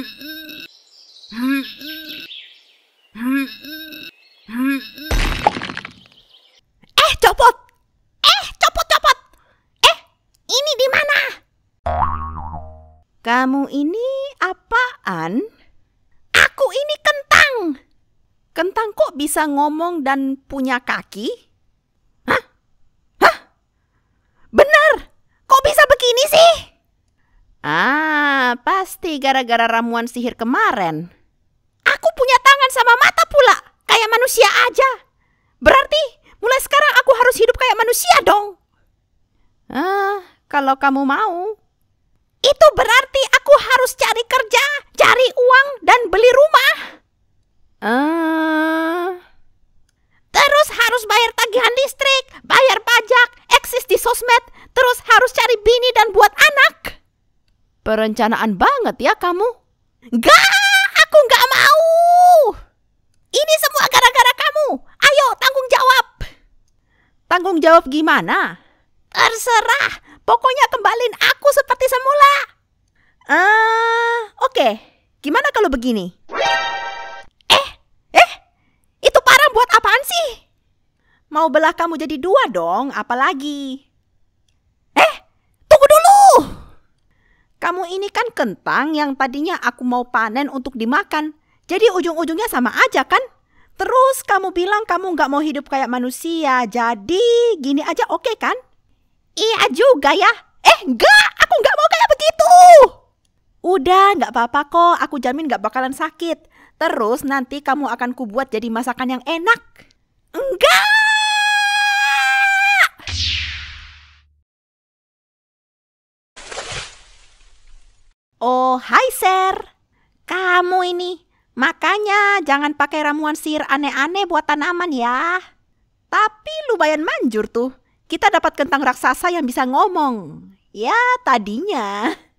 Eh, copot! Eh, copot, copot! Eh, ini di mana? Kamu ini apaan? Aku ini kentang. Kentang kok bisa ngomong dan punya kaki? pasti gara-gara ramuan sihir kemarin. Aku punya tangan sama mata pula, kayak manusia aja. Berarti mulai sekarang aku harus hidup kayak manusia dong. Ah, kalau kamu mau, Perencanaan banget ya kamu. Gak, aku gak mau. Ini semua gara-gara kamu. Ayo tanggung jawab. Tanggung jawab gimana? Terserah. Pokoknya kembalin aku seperti semula. Ah, uh, oke. Okay. Gimana kalau begini? Eh, eh, itu parang buat apaan sih? Mau belah kamu jadi dua dong, apalagi? kamu ini kan kentang yang tadinya aku mau panen untuk dimakan. Jadi ujung-ujungnya sama aja kan? Terus kamu bilang kamu nggak mau hidup kayak manusia, jadi gini aja oke okay, kan? Iya juga ya. Eh enggak, aku nggak mau kayak begitu. Udah nggak apa-apa kok, aku jamin nggak bakalan sakit. Terus nanti kamu akan kubuat jadi masakan yang enak. Enggak. Oh, hai Ser. Kamu ini. Makanya jangan pakai ramuan sihir aneh-aneh buat tanaman ya. Tapi lumayan manjur tuh. Kita dapat kentang raksasa yang bisa ngomong. Ya, tadinya.